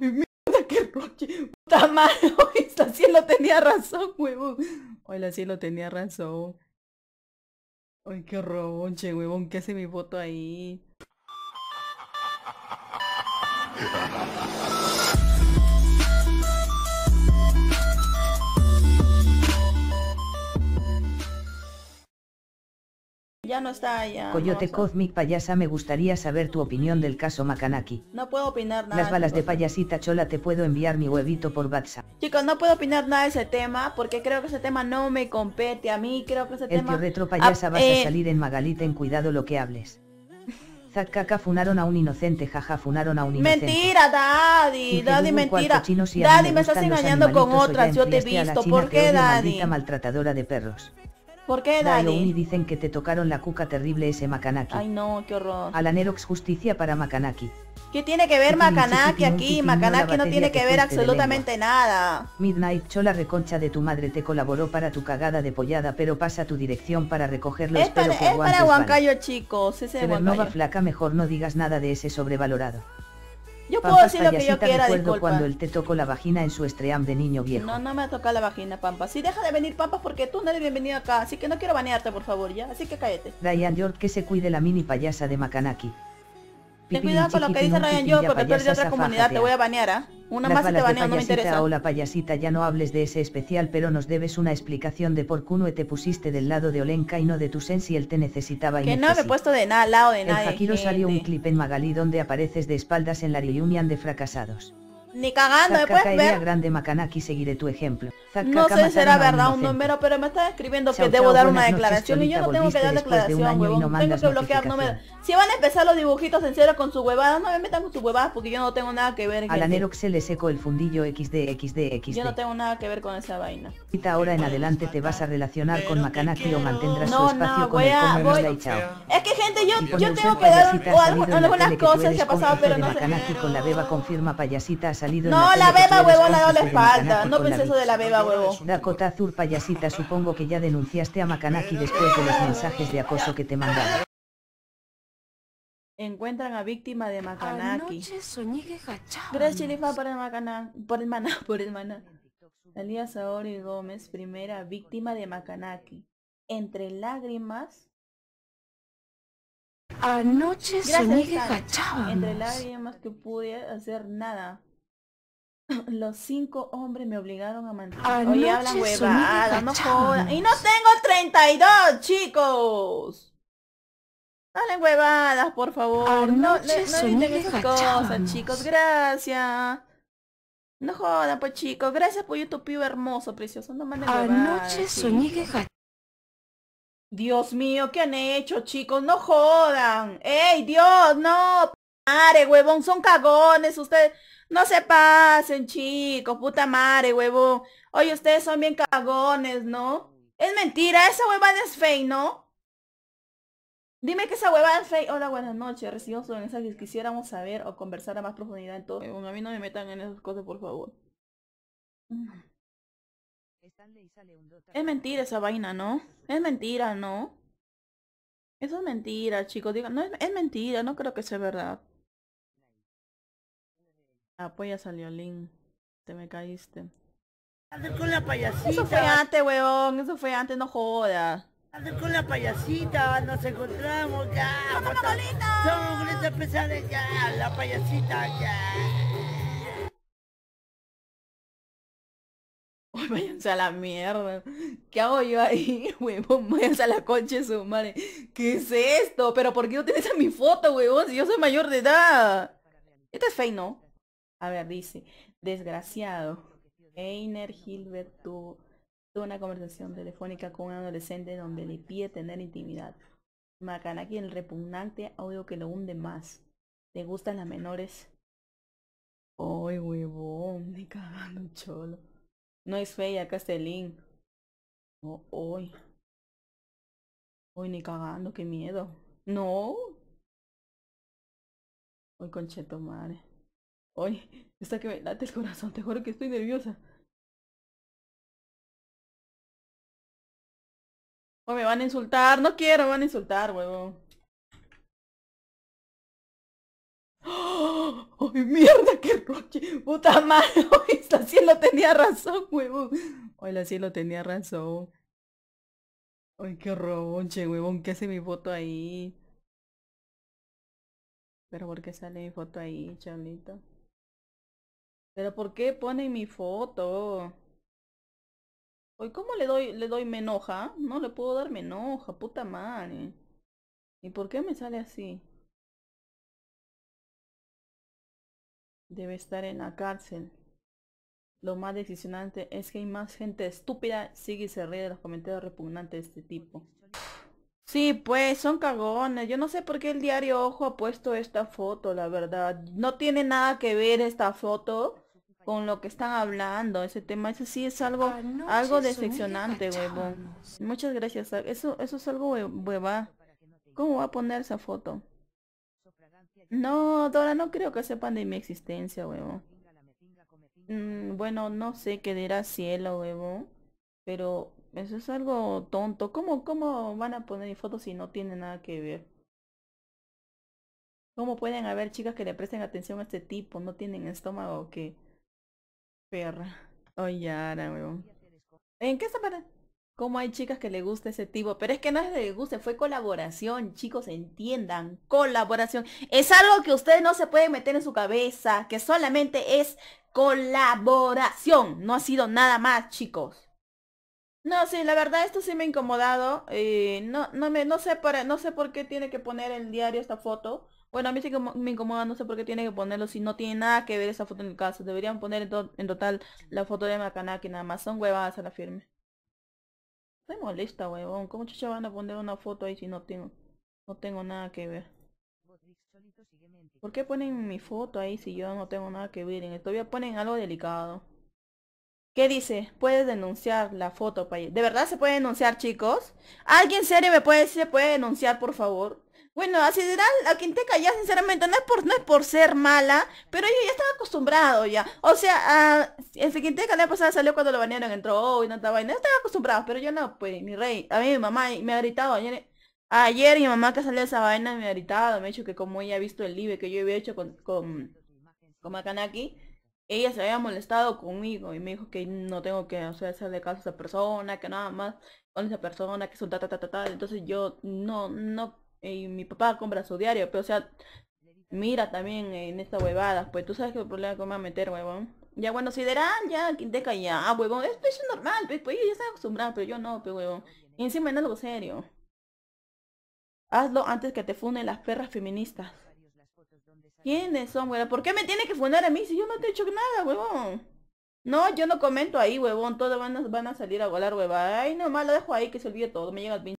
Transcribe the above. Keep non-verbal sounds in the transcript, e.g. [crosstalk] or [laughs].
¡Ay, mierda, qué roche! ¡Puta mal! [laughs] Esta la cielo tenía razón, huevón! ¡Ay, la cielo tenía razón! ¡Ay, qué roche, huevón! ¿Qué hace mi foto ahí? [laughs] ya no está allá. Coyote no Cosmic Payasa, me gustaría saber tu opinión del caso Makanaki. No puedo opinar nada. Las balas de payasita chola te puedo enviar mi huevito por WhatsApp. Chicos, no puedo opinar nada de ese tema porque creo que ese tema no me compete a mí, creo que ese El tema... retro payasa vas a eh, salir en Magalita en cuidado lo que hables. [laughs] Zakaka funaron a un inocente, jaja, funaron a un inocente. Mentira, Daddy, Daddy, mentira. daddy, me, estás engañando con otras, yo te he visto, ¿por qué, Daddy? maltratadora de perros. ¿Por qué, Daddy? dicen que te tocaron la cuca terrible ese Makanaki. Ay, no, qué horror. Alanerox justicia para Makanaki. ¿Qué tiene que ver Makanaki aquí? Makanaki no tiene que ver este absolutamente nada. Midnight Chola reconcha de tu madre te colaboró para tu cagada de pollada, pero pasa tu dirección para recogerlo. Es para, es para Huancayo, chicos. Ese Nova flaca, mejor no digas nada de ese sobrevalorado. Yo puedo decir lo que yo quiera, cuando él te tocó la vagina en su estream de niño viejo. No, no me ha tocado la vagina, Pampa Si deja de venir, Pampas, porque tú no eres bienvenido acá. Así que no quiero banearte, por favor, ¿ya? Así que cállate. Ryan York, que se cuide la mini payasa de Makanaki. Ten cuidado con lo que dice Ryan York, porque tú eres de otra comunidad. Te voy a banear, ¿ah? Una más te baneo, no me interesa. la payasita, ya no hables de ese especial, pero nos debes una explicación de por qué no te pusiste del lado de Olenka y no de tu si él te necesitaba y Que no me he puesto de nada, lado de nadie. El Fakiro salió un clip en Magalí donde apareces de espaldas en la reunión de fracasados. Ni cagando, Zaka después ver. grande Makanaki, seguiré tu ejemplo. no sé si será verdad un número, pero me está escribiendo que debo dar una declaración y yo no tengo que dar declaración, de huevón. No tengo que bloquear, no me, si van a empezar los dibujitos en serio con sus huevadas, no me metan con sus huevadas porque yo no tengo nada que ver. A la Nerox se le secó el fundillo XD, XD, XD. Yo no tengo nada que ver con esa vaina. Y ahora en adelante te vas a relacionar con Macanaki o mantendrás no, su espacio no, con el voy... y chao. Es que gente, yo, yo tengo que dar o algunas cosas se ha pasado, pero no sé. con la beba confirma payasita ha salido No, la, la beba huevona, la la espalda. No pensé eso de la beba huevón. Dakota Azul payasita, supongo que ya denunciaste a Macanaki después de los mensajes de acoso que te mandaron. Encuentran a víctima de Makanaki. Gracias, Lifa, por el Por el maná, [laughs] por el maná. Saori Gómez, primera víctima de Makanaki. Entre lágrimas. Anoche soñé Entre lágrimas que pude hacer nada. [clears throat] Los cinco hombres me obligaron a mantener. Anoche hablan huevada, no Y no tengo 32, chicos. Dale huevadas, por favor. no, no, esas cosas, chicos. Gracias. No jodan, pues chicos. Gracias por YouTube, hermoso, precioso. No manden Anoche huevadas, soñé que Dios mío, ¿qué han hecho, chicos? No jodan. ¡Ey, Dios! No, madre, huevón. Son cagones ustedes. No se pasen, chicos. Puta madre, huevón. Oye, ustedes son bien cagones, ¿no? Es mentira. Esa huevada es fake, ¿no? Dime que esa huevada es fake. Hola, buenas noches. Recibimos su mensaje quisiéramos saber o conversar a más profundidad. en todo. Eh, a mí no me metan en esas cosas, por favor. Mm. Es mentira esa vaina, ¿no? Es mentira, ¿no? Eso es mentira, chicos. no, es, mentira. No creo que sea verdad. Ah, pues ya salió Link. Te me caíste. Eso fue antes, weón. Eso fue antes, no jodas. Con la payasita nos encontramos ya. ¡Somos Vamos Somos especiales ya, la payasita ya. Uy, váyanse a la mierda. ¿Qué hago yo ahí, [laughs] huevón? Váyanse a la concha de su madre. ¿Qué es esto? ¿Pero por qué no tienes a mi foto, huevón? Si yo soy mayor de edad. Esto es fake, ¿no? A ver, dice. Desgraciado. Einer Hilbert, tú una conversación telefónica con un adolescente donde le pide tener intimidad. Macanaki el repugnante audio que lo hunde más. ¿Te gustan las menores? ¡Ay, huevón! ni [laughs] cagando cholo. No es fea, Castellín. oh, hoy. Hoy ni cagando, qué miedo. No. Hoy concheto madre. Hoy, [laughs] está que me late el corazón, te juro que estoy nerviosa. O me van a insultar. No quiero, me van a insultar, huevón ¡Oh! Ay, mierda, qué roche! ¡Puta madre! [laughs] la cielo tenía razón, huevón! Ay, la cielo tenía razón. ¡Ay, qué roche, huevón! ¿Qué hace mi foto ahí? ¿Pero por qué sale mi foto ahí, Charlito? ¿Pero por qué ponen mi foto? Hoy, ¿cómo le doy, le doy menoja? No le puedo dar enoja, puta madre. ¿Y por qué me sale así? Debe estar en la cárcel. Lo más decepcionante es que hay más gente estúpida sigue y se ríe de los comentarios repugnantes de este tipo. Sí, pues, son cagones. Yo no sé por qué el diario Ojo ha puesto esta foto, la verdad. No tiene nada que ver esta foto con lo que están hablando. Ese tema, eso sí es algo, ah, algo decepcionante, huevón. Muchas gracias. Ah, eso, eso es algo hueva. ¿Cómo va a poner esa foto? No, Dora, no creo que sepan de mi existencia, huevón. Mm, bueno, no sé qué dirá cielo, huevón. Pero eso es algo tonto. ¿Cómo, ¿Cómo van a poner mi foto si no tiene nada que ver? ¿Cómo pueden haber chicas que le presten atención a este tipo? No tienen estómago que... Perra. Oye, ahora, weón ¿En qué se para? ¿Cómo hay chicas que le gusta ese tipo? Pero es que no es de guste, fue colaboración, chicos, entiendan, colaboración. Es algo que ustedes no se pueden meter en su cabeza, que solamente es colaboración, no ha sido nada más, chicos. No, sí, la verdad esto sí me ha incomodado. Eh, no, no, me, no, sé por, no sé por qué tiene que poner el diario esta foto. Bueno, a mí sí me incomoda, no sé por qué tiene que ponerlo si no tiene nada que ver esa foto en el caso. Deberían poner en, total la foto de Macaná, que nada más son huevadas a la firme. Estoy molesta, huevón. ¿Cómo chucha van a poner una foto ahí si no tengo, no tengo nada que ver? ¿Por qué ponen mi foto ahí si yo no tengo nada que ver? En esto todavía ponen algo delicado. ¿Qué dice? Puedes denunciar la foto, país. ¿De verdad se puede denunciar, chicos? ¿Alguien serio me puede, decir se puede denunciar, por favor? Bueno, a Sideral, a Quinteca ya sinceramente no es por, no es por ser mala, pero yo ya estaba acostumbrado ya. O sea, a, el Quinteca la pasada salió cuando lo bañaron, entró oh, y estaba vaina. estaba pero yo no, pues, mi rey. A mí mi mamá me ha gritado ayer. Ayer mi mamá que salió esa vaina me ha gritado, me ha dicho que como ella ha visto el live que yo había hecho con, con, con Makanaki, ella se había molestado conmigo y me dijo que no tengo que o sea, hacerle caso a esa persona, que nada más con esa persona, que son ta ta ta ta Entonces yo no, no y mi papá compra su diario, pero pues, o sea, mira también en esta huevada. pues tú sabes que el problema que me va a meter, huevón. Ya bueno, si dirán, ya, deja ya, ah, huevón, es es normal, pues, pues ya están acostumbrados, pero yo no, pues huevón. Y encima en algo serio. Hazlo antes que te funen las perras feministas. ¿Quiénes son, huevón? ¿Por qué me tiene que funar a mí si yo no te he hecho nada, huevón? No, yo no comento ahí, huevón. Todos van a, van a salir a volar, huevón. Ay, nomás lo dejo ahí que se olvide todo. Me llega el